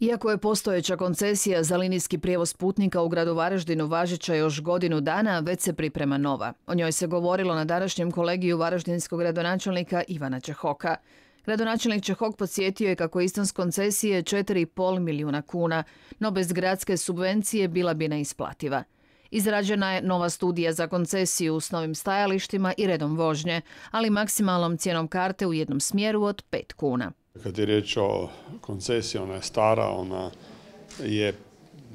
Iako je postojeća koncesija za linijski prijevoz putnika u gradu Varaždinu važeća još godinu dana, već se priprema nova. O njoj se govorilo na današnjem kolegiju varaždinskog gradonačelnika Ivana Čehoka. Gradonačelnik Čehok podsjetio je kako istans koncesije 4,5 milijuna kuna, no bez gradske subvencije bila bi neisplativa. Izrađena je nova studija za koncesiju s novim stajalištima i redom vožnje, ali maksimalnom cijenom karte u jednom smjeru od 5 kuna. Kad je riječ o koncesiji, ona je stara, ona je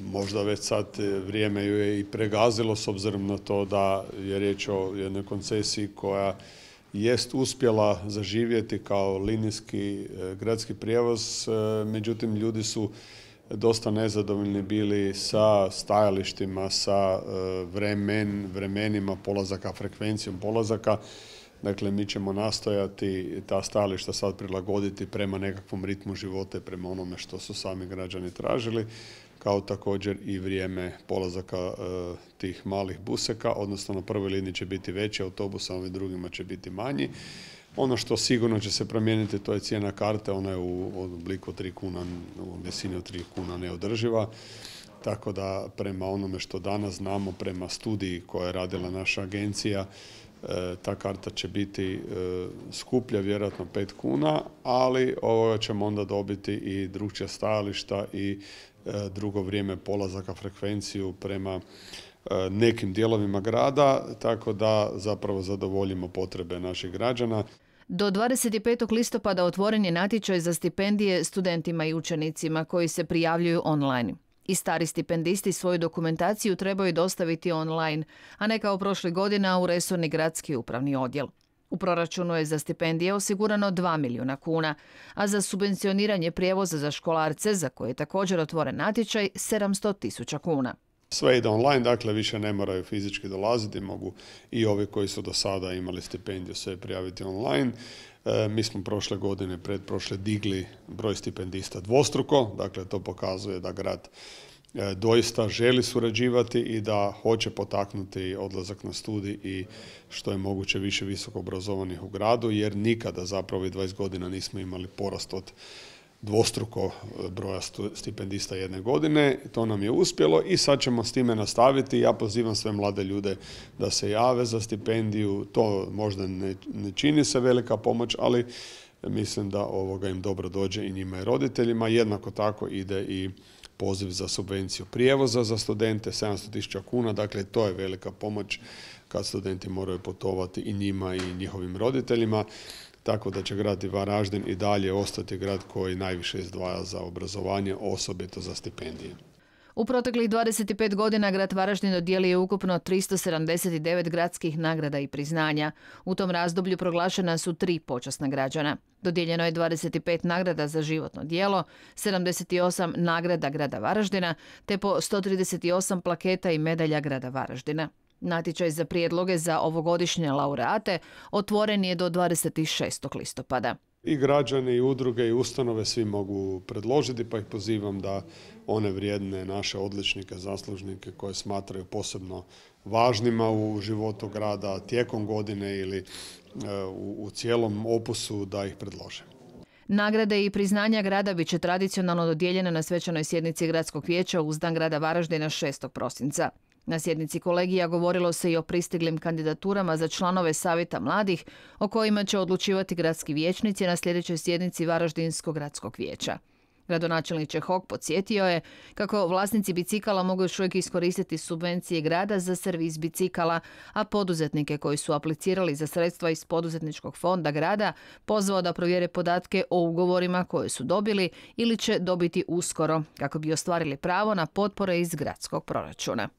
možda već sad e, vrijeme ju je i pregazilo s obzirom na to da je riječ o jednoj koncesiji koja jest uspjela zaživjeti kao linijski e, gradski prijevoz, e, međutim ljudi su dosta nezadovoljni bili sa stajalištima, sa vremenima polazaka, frekvencijom polazaka. Dakle, mi ćemo nastojati ta stališta sad prilagoditi prema nekakvom ritmu života i prema onome što su sami građani tražili, kao također i vrijeme polazaka e, tih malih buseka, odnosno na prvoj liniji će biti veći autobus, a ovim drugima će biti manji. Ono što sigurno će se promijeniti to je cijena karte, ona je u obliku 3 kuna, u visini od 3 kuna neodrživa. Tako da prema onome što danas znamo, prema studiji koja je radila naša agencija, E, ta karta će biti e, skuplja, vjerojatno 5 kuna, ali ovoga ćemo onda dobiti i drugčija stajališta i e, drugo vrijeme polazaka frekvenciju prema nekim dijelovima grada, tako da zapravo zadovoljimo potrebe naših građana. Do 25. listopada otvoren je natječaj za stipendije studentima i učenicima koji se prijavljuju online. I stari stipendisti svoju dokumentaciju trebaju dostaviti online, a ne kao prošli godina u resorni gradski upravni odjel. U proračunu je za stipendije osigurano 2 milijuna kuna, a za subvencioniranje prijevoza za školarce, za koje je također otvoren natječaj, 700 tisuća kuna. Sve ide online, dakle više ne moraju fizički dolaziti, mogu i ovi koji su do sada imali stipendiju sve prijaviti online. E, mi smo prošle godine, pred prošle, digli broj stipendista dvostruko, dakle to pokazuje da grad e, doista želi surađivati i da hoće potaknuti odlazak na studij i što je moguće više visoko obrazovanih u gradu, jer nikada zapravo i 20 godina nismo imali porast od dvostruko e, broja stipendista jedne godine. To nam je uspjelo i sad ćemo s time nastaviti. Ja pozivam sve mlade ljude da se jave za stipendiju. To možda ne, čini se velika pomoć, ali mislim da ovoga im dobro dođe i njima i roditeljima. Jednako tako ide i poziv za subvenciju prijevoza za studente, 700.000 kuna, dakle to je velika pomoć kad studenti moraju putovati i njima i njihovim roditeljima tako da će grad Varaždin i dalje ostati grad koji najviše izdvaja za obrazovanje, osobito za stipendije. U proteklih 25 godina grad Varaždin dodijelio ukupno 379 gradskih nagrada i priznanja. U tom razdoblju proglašena su tri počasna građana. Dodijeljeno je 25 nagrada za životno dijelo, 78 nagrada grada Varaždina te po 138 plaketa i medalja grada Varaždina. Natječaj za prijedloge za ovogodišnje laureate otvoren je do 26. listopada. I građani, i udruge, i ustanove svi mogu predložiti, pa ih pozivam da one vrijedne naše odličnike, zaslužnike koje smatraju posebno važnima u životu grada tijekom godine ili e, u, cijelom opusu da ih predlože. Nagrade i priznanja grada bit će tradicionalno dodijeljene na svečanoj sjednici Gradskog vijeća uz dan grada Varaždina 6. prosinca. Na sjednici kolegija govorilo se i o pristiglim kandidaturama za članove Savjeta mladih, o kojima će odlučivati gradski vijećnici na sljedećoj sjednici Varaždinskog gradskog vijeća. Gradonačelnik Čehok podsjetio je kako vlasnici bicikala mogu još uvijek iskoristiti subvencije grada za servis bicikala, a poduzetnike koji su aplicirali za sredstva iz poduzetničkog fonda grada pozvao da provjere podatke o ugovorima koje su dobili ili će dobiti uskoro kako bi ostvarili pravo na potpore iz gradskog proračuna.